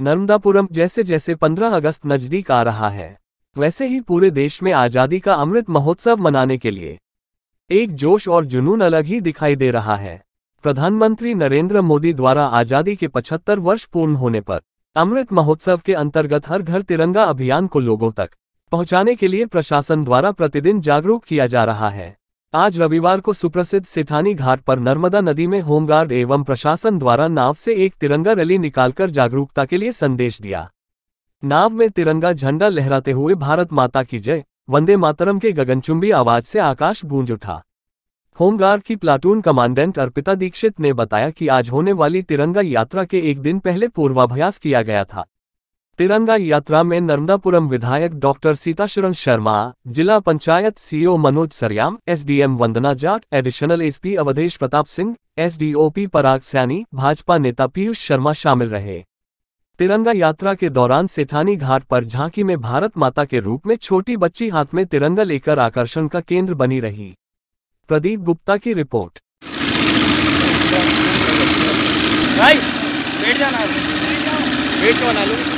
नर्मदापुरम जैसे जैसे 15 अगस्त नजदीक आ रहा है वैसे ही पूरे देश में आज़ादी का अमृत महोत्सव मनाने के लिए एक जोश और जुनून अलग ही दिखाई दे रहा है प्रधानमंत्री नरेंद्र मोदी द्वारा आज़ादी के 75 वर्ष पूर्ण होने पर अमृत महोत्सव के अंतर्गत हर घर तिरंगा अभियान को लोगों तक पहुंचाने के लिए प्रशासन द्वारा प्रतिदिन जागरूक किया जा रहा है आज रविवार को सुप्रसिद्ध सेठानी घाट पर नर्मदा नदी में होमगार्ड एवं प्रशासन द्वारा नाव से एक तिरंगा रैली निकालकर जागरूकता के लिए संदेश दिया नाव में तिरंगा झंडा लहराते हुए भारत माता की जय वंदे मातरम के गगनचुंबी आवाज से आकाश गूंज उठा होमगार्ड की प्लाटून कमांडेंट अर्पिता दीक्षित ने बताया कि आज होने वाली तिरंगा यात्रा के एक दिन पहले पूर्वाभ्यास किया गया था तिरंगा यात्रा में नर्मदापुरम विधायक डॉक्टर सीताशरण शर्मा जिला panchayat CEO Manoj Saryam SDM Vandana Jat additional SP Avdhesh Pratap Singh SDOP Parag Saini Bhajpa नेता पीयूष शर्मा शामिल रहे तिरंगा यात्रा के दौरान सेठानी घाट पर झांकी में भारत माता के रूप में छोटी बच्ची हाथ में तिरंगा लेकर आकर्षण का केंद्र बनी रही प्रदीप गुप्ता की रिपोर्ट भाई जाना